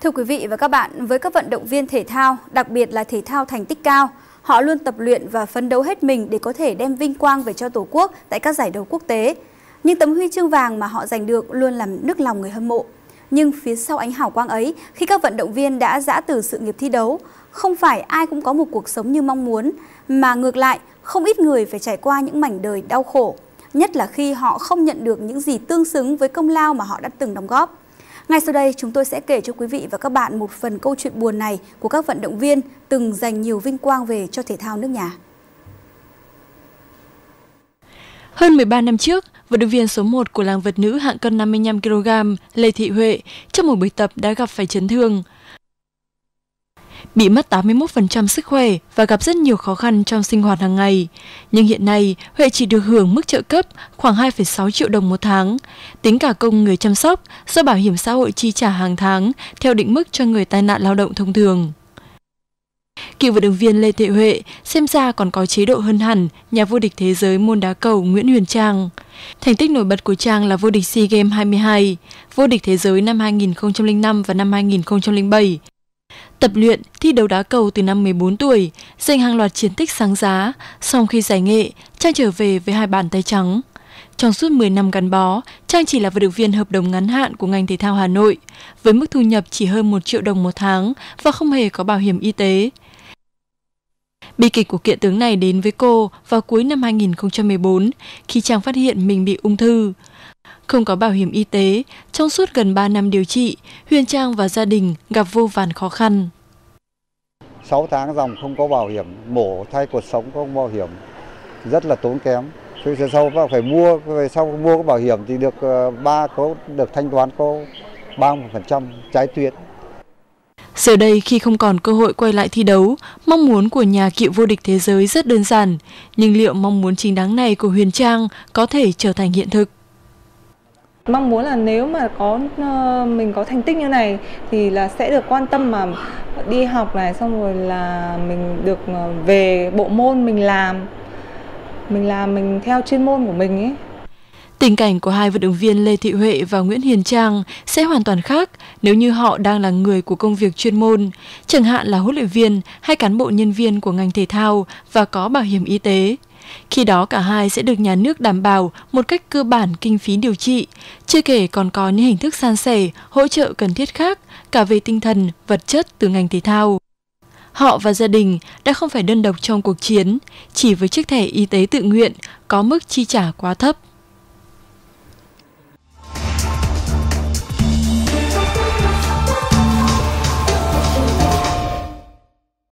Thưa quý vị và các bạn, với các vận động viên thể thao, đặc biệt là thể thao thành tích cao, họ luôn tập luyện và phấn đấu hết mình để có thể đem vinh quang về cho Tổ quốc tại các giải đấu quốc tế. Những tấm huy chương vàng mà họ giành được luôn làm nức lòng người hâm mộ. Nhưng phía sau ánh hào quang ấy, khi các vận động viên đã dã từ sự nghiệp thi đấu, không phải ai cũng có một cuộc sống như mong muốn, mà ngược lại, không ít người phải trải qua những mảnh đời đau khổ, nhất là khi họ không nhận được những gì tương xứng với công lao mà họ đã từng đóng góp. Ngay sau đây chúng tôi sẽ kể cho quý vị và các bạn một phần câu chuyện buồn này của các vận động viên từng dành nhiều vinh quang về cho thể thao nước nhà. Hơn 13 năm trước, vận động viên số 1 của làng vật nữ hạng cân 55 kg Lê Thị Huệ trong một buổi tập đã gặp phải chấn thương bị mất 81% sức khỏe và gặp rất nhiều khó khăn trong sinh hoạt hàng ngày. Nhưng hiện nay, Huệ chỉ được hưởng mức trợ cấp khoảng 2,6 triệu đồng một tháng, tính cả công người chăm sóc do Bảo hiểm xã hội chi trả hàng tháng theo định mức cho người tai nạn lao động thông thường. Cựu vận động viên Lê Thị Huệ xem ra còn có chế độ hơn hẳn nhà vô địch thế giới môn đá cầu Nguyễn Huyền Trang. Thành tích nổi bật của Trang là vô địch SEA Games 22, vô địch thế giới năm 2005 và năm 2007. Tập luyện, thi đấu đá cầu từ năm 14 tuổi, giành hàng loạt chiến tích sáng giá, Sau khi giải nghệ, Trang trở về với hai bàn tay trắng. Trong suốt 10 năm gắn bó, Trang chỉ là vận động viên hợp đồng ngắn hạn của ngành thể thao Hà Nội, với mức thu nhập chỉ hơn 1 triệu đồng một tháng và không hề có bảo hiểm y tế. Bi kịch của kiện tướng này đến với cô vào cuối năm 2014 khi Trang phát hiện mình bị ung thư. Không có bảo hiểm y tế, trong suốt gần 3 năm điều trị, Huyền Trang và gia đình gặp vô vàn khó khăn. 6 tháng dòng không có bảo hiểm, mổ thay cuộc sống không bảo hiểm, rất là tốn kém. Về sau phải mua, về sau mua cái bảo hiểm thì được ờ, ba có được thanh toán có 30% trái tuyến. Giờ đây khi không còn cơ hội quay lại thi đấu, mong muốn của nhà cựu vô địch thế giới rất đơn giản, nhưng liệu mong muốn chính đáng này của Huyền Trang có thể trở thành hiện thực? mong muốn là nếu mà có ờ, mình có thành tích như này thì là sẽ được quan tâm mà đi học này xong rồi là mình được ờ, về bộ môn mình làm mình làm mình theo chuyên môn của mình ấy Tình cảnh của hai vận động viên Lê Thị Huệ và Nguyễn Hiền Trang sẽ hoàn toàn khác nếu như họ đang là người của công việc chuyên môn, chẳng hạn là huấn luyện viên hay cán bộ nhân viên của ngành thể thao và có bảo hiểm y tế. Khi đó cả hai sẽ được nhà nước đảm bảo một cách cơ bản kinh phí điều trị, chưa kể còn có những hình thức san sẻ, hỗ trợ cần thiết khác, cả về tinh thần, vật chất từ ngành thể thao. Họ và gia đình đã không phải đơn độc trong cuộc chiến, chỉ với chiếc thẻ y tế tự nguyện có mức chi trả quá thấp.